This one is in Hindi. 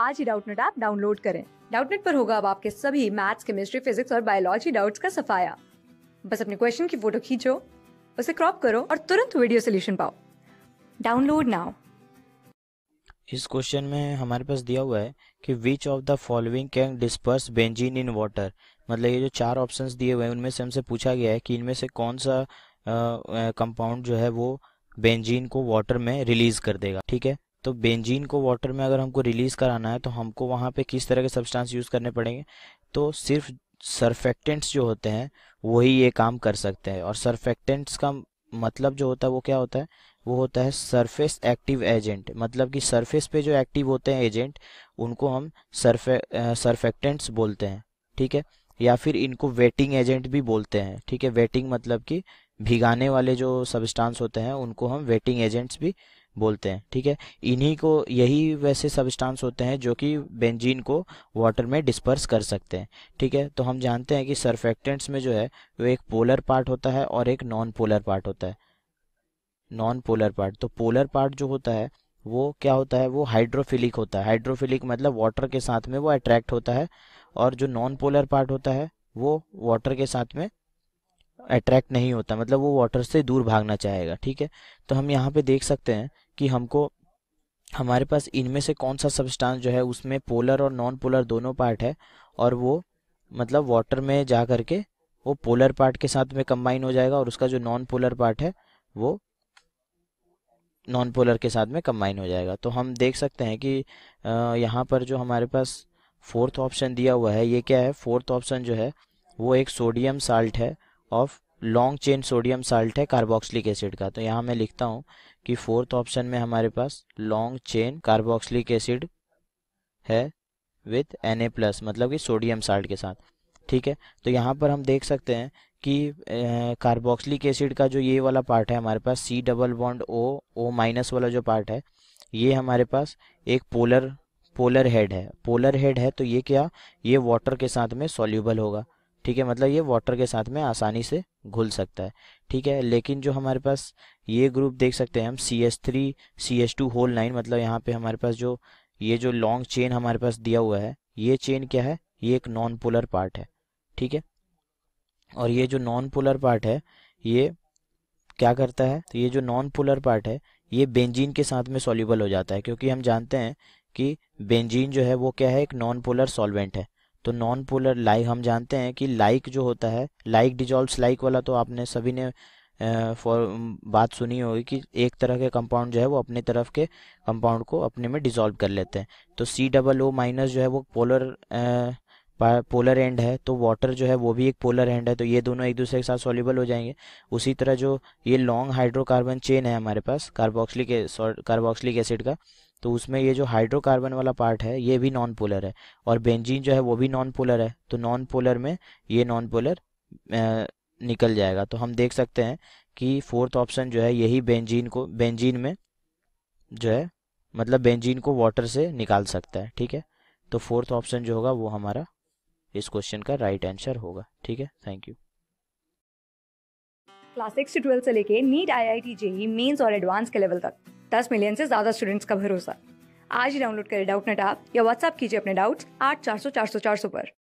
आज ही डाउटनेट ऐप डाउनलोड करें डाउटनेट पर होगा अब आपके सभी मैथ्स केमिस्ट्री फिजिक्स और बायोलॉजी डाउट्स का सफाया बस अपने क्वेश्चन की फोटो खींचो उसे क्रॉप करो और तुरंत वीडियो सोल्यूशन पाओ डाउनलोड नाउ इस क्वेश्चन में हमारे पास दिया हुआ है कि which of the following can disperse benzene in water मतलब ये जो चार ऑप्शंस दिए हुए हैं उनमें से हमसे पूछा गया है कि इनमें से कौन सा कंपाउंड जो है वो बेंजीन को वाटर में रिलीज कर देगा ठीक है तो बेंजीन को वाटर में अगर हमको रिलीज़ कराना है तो हमको वहाँ पे किस तरह के सब्सटेंस यूज़ करने पड़ेंगे तो सिर्फ सरफेक्टेंट्स जो होते हैं वही ये काम कर सकते हैं और सरफेक्टेंट्स का मतलब जो होता है वो क्या होता है वो होता है सरफेस एक्टिव एजेंट मतलब कि सरफेस पे जो एक्टिव होते हैं एजेंट उनको हम सरफे सरफेक्टेंट्स बोलते हैं ठीक है या फिर इनको वेटिंग एजेंट भी बोलते हैं ठीक है वेटिंग मतलब कि भिगाने वाले जो सब्सटेंस होते हैं उनको हम वेटिंग एजेंट्स भी बोलते हैं ठीक है इन्हीं को यही वैसे सबस्टांस होते हैं जो कि बेंजीन को वाटर में डिस्पर्स कर सकते हैं ठीक है तो हम जानते हैं कि सरफेक्टेंट्स में जो है वो एक पोलर पार्ट होता है और एक नॉन पोलर पार्ट होता है नॉन पोलर पार्ट तो पोलर पार्ट जो होता है वो क्या होता है वो हाइड्रोफिलिक होता है हाइड्रोफिलिक मतलब वाटर के साथ में वो अट्रैक्ट होता है और जो नॉन पोलर पार्ट होता है वो वाटर के साथ में अट्रैक्ट नहीं होता मतलब वो वाटर से दूर भागना चाहेगा ठीक है तो हम यहाँ पे देख सकते हैं कि हमको हमारे पास इनमें से कौन सा सब्सटेंस जो है उसमें पोलर और नॉन पोलर दोनों पार्ट है और वो मतलब वाटर में जा करके वो पोलर पार्ट के साथ में कंबाइन हो जाएगा और उसका जो नॉन पोलर पार्ट है वो नॉन पोलर के साथ में कंबाइन हो जाएगा तो हम देख सकते हैं कि यहाँ पर जो हमारे पास फोर्थ ऑप्शन दिया हुआ है ये क्या है फोर्थ ऑप्शन जो है वो एक सोडियम साल्ट है of long chain sodium salt है कार्बोक्सलिक एसिड का तो यहाँ मैं लिखता हूँ कि फोर्थ ऑप्शन में हमारे पास लॉन्ग चेन कार्बोक्सलिक एसिड है विथ एन प्लस मतलब कि सोडियम साल्ट के साथ ठीक है तो यहाँ पर हम देख सकते हैं कि कार्बोक्सलिक एसिड का जो ये वाला पार्ट है हमारे पास C double bond O O minus वाला जो पार्ट है ये हमारे पास एक पोलर पोलर हेड है पोलर हेड है तो ये क्या ये वाटर के साथ में सॉल्यूबल होगा ठीक है मतलब ये वाटर के साथ में आसानी से घुल सकता है ठीक है लेकिन जो हमारे पास ये ग्रुप देख सकते हैं हम C S three C S two whole nine मतलब यहाँ पे हमारे पास जो ये जो लॉन्ग चेन हमारे पास दिया हुआ है ये चेन क्या है ये एक नॉन पोलर पार्ट है ठीक है और ये जो नॉन पोलर पार्ट है ये क्या करता है तो ये जो नॉन पोलर पार्ट है ये बेंजीन के साथ में सॉल्यूबल हो जाता है क्योंकि हम जानते हैं कि बेंजीन जो है वो क्या है एक नॉन पोलर सॉल्वेंट है तो नॉन पोलर लाइक हम जानते हैं कि लाइक जो होता है लाइक डिजॉल्व लाइक वाला तो आपने सभी ने फॉर बात सुनी होगी कि एक तरह के कंपाउंड जो है वो अपने तरफ के कंपाउंड को अपने में डिजॉल्व कर लेते हैं तो सी डबल ओ माइनस जो है वो पोलर पोलर एंड है तो वाटर जो है वो भी एक पोलर एंड है तो ये दोनों एक दूसरे के साथ सॉल्यूबल हो जाएंगे उसी तरह जो ये लॉन्ग हाइड्रोकार्बन चेन है हमारे पास कार्बोक्सलिक कार्बोक्सलिक एसिड का तो उसमें ये जो हाइड्रोकार्बन वाला पार्ट है ये भी नॉन पोलर है और बेंजीन जो है वो भी नॉन पोलर है तो नॉन पोलर में ये नॉन पोलर निकल जाएगा तो हम देख सकते हैं कि फोर्थ ऑप्शन जो है यही बेंजीन को बेंजीन में जो है मतलब बेंजीन को वाटर से निकाल सकता है ठीक है तो फोर्थ ऑप्शन जो होगा वो हमारा इस क्वेश्चन का राइट right आंसर होगा ठीक है थैंक यू क्लास सिक्स से ट्वेल्थ से लेके NEET I I T JEE mains और एडवांस के लेवल तक दस मिलियन से ज्यादा स्टूडेंट्स का भरोसा आज ही डाउनलोड करें डाउट नेट आप या व्हाट्सअप कीजिए अपने डाउट्स आठ चार सौ चार सौ चार सौ पर